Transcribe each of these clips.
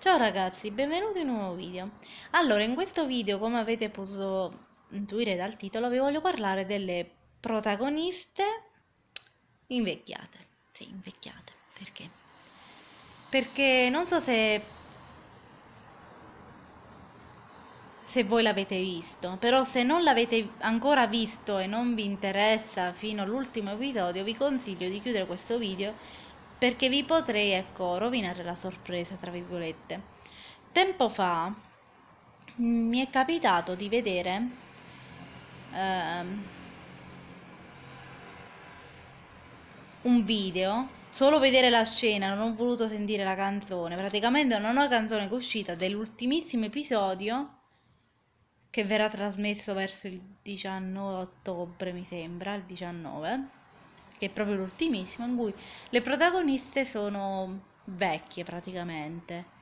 Ciao ragazzi, benvenuti in un nuovo video. Allora, in questo video, come avete potuto intuire dal titolo, vi voglio parlare delle protagoniste invecchiate. Sì, invecchiate. Perché? Perché non so se... se voi l'avete visto, però se non l'avete ancora visto e non vi interessa fino all'ultimo episodio, vi consiglio di chiudere questo video perché vi potrei, ecco, rovinare la sorpresa, tra virgolette. Tempo fa mm, mi è capitato di vedere... Ehm, un video solo vedere la scena, non ho voluto sentire la canzone. Praticamente è una nuova canzone che è uscita dell'ultimissimo episodio che verrà trasmesso verso il 19 ottobre, mi sembra, il 19 che è proprio l'ultimissimo, in cui le protagoniste sono vecchie praticamente,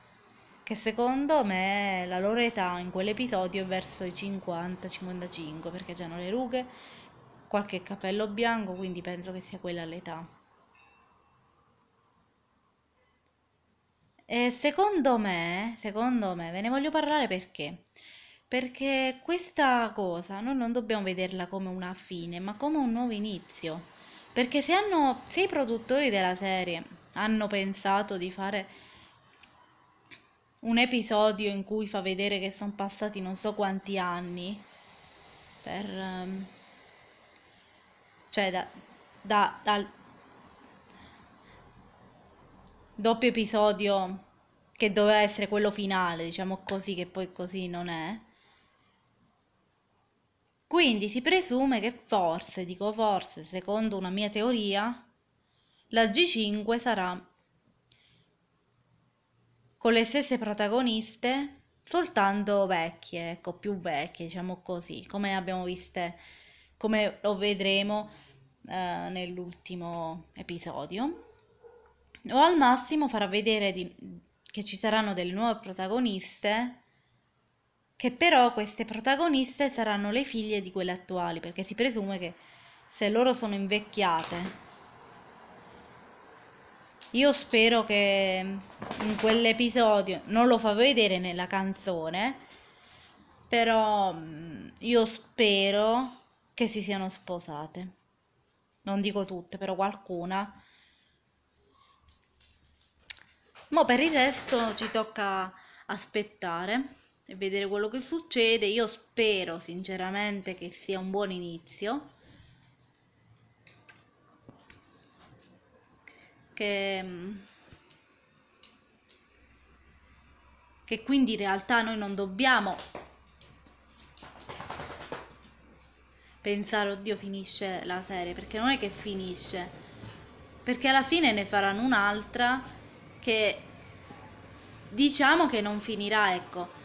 che secondo me la loro età in quell'episodio è verso i 50-55, perché già hanno le rughe, qualche capello bianco, quindi penso che sia quella l'età. E secondo me, secondo me, ve ne voglio parlare perché? Perché questa cosa noi non dobbiamo vederla come una fine, ma come un nuovo inizio. Perché se, hanno, se i produttori della serie hanno pensato di fare un episodio in cui fa vedere che sono passati non so quanti anni per um, cioè da, da, dal doppio episodio che doveva essere quello finale diciamo così che poi così non è quindi si presume che forse, dico forse, secondo una mia teoria, la G5 sarà con le stesse protagoniste, soltanto vecchie, ecco, più vecchie, diciamo così, come abbiamo viste, come lo vedremo eh, nell'ultimo episodio. O al massimo farà vedere di, che ci saranno delle nuove protagoniste che però queste protagoniste saranno le figlie di quelle attuali, perché si presume che se loro sono invecchiate. Io spero che in quell'episodio, non lo fa vedere nella canzone, però mm, io spero che si siano sposate. Non dico tutte, però qualcuna. Mo per il resto ci tocca aspettare e vedere quello che succede. Io spero sinceramente che sia un buon inizio. Che, mm, che quindi in realtà noi non dobbiamo pensare oddio finisce la serie perché non è che finisce perché alla fine ne faranno un'altra che diciamo che non finirà ecco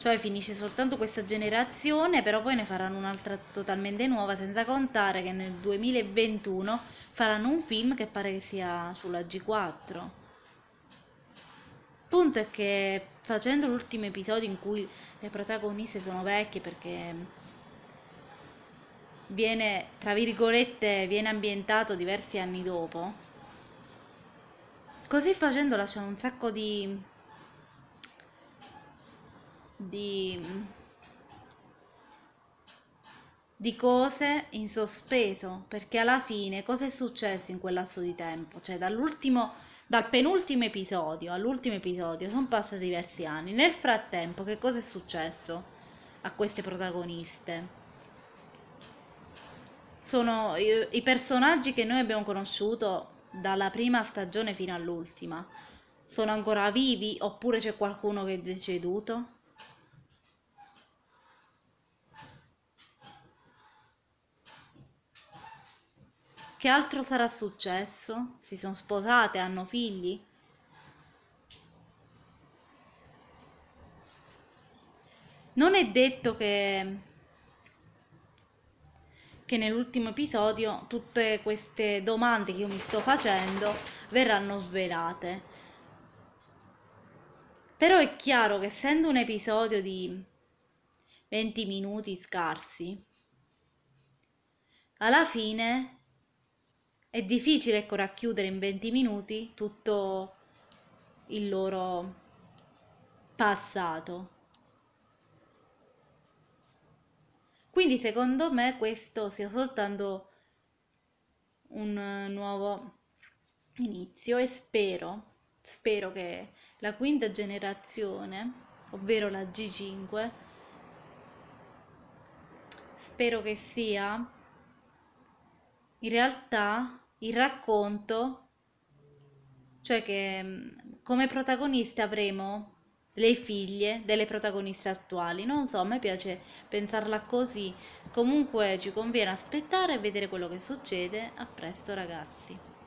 cioè finisce soltanto questa generazione, però poi ne faranno un'altra totalmente nuova, senza contare che nel 2021 faranno un film che pare che sia sulla G4. Il punto è che facendo l'ultimo episodio in cui le protagoniste sono vecchie perché viene, tra virgolette, viene ambientato diversi anni dopo, così facendo lasciano un sacco di di, di cose in sospeso, perché alla fine cosa è successo in quel lasso di tempo? Cioè dall'ultimo, dal penultimo episodio all'ultimo episodio sono passati diversi anni. Nel frattempo che cosa è successo a queste protagoniste? Sono i, i personaggi che noi abbiamo conosciuto dalla prima stagione fino all'ultima sono ancora vivi oppure c'è qualcuno che è deceduto? Che altro sarà successo? Si sono sposate, hanno figli? Non è detto che, che nell'ultimo episodio tutte queste domande che io mi sto facendo verranno svelate. Però è chiaro che essendo un episodio di 20 minuti scarsi, alla fine è difficile ecco, racchiudere in 20 minuti tutto il loro passato. Quindi secondo me questo sia soltanto un eh, nuovo inizio e spero, spero che la quinta generazione, ovvero la G5, spero che sia in realtà il racconto, cioè che mm, come protagoniste avremo le figlie delle protagoniste attuali. Non so, a me piace pensarla così. Comunque ci conviene aspettare e vedere quello che succede. A presto ragazzi.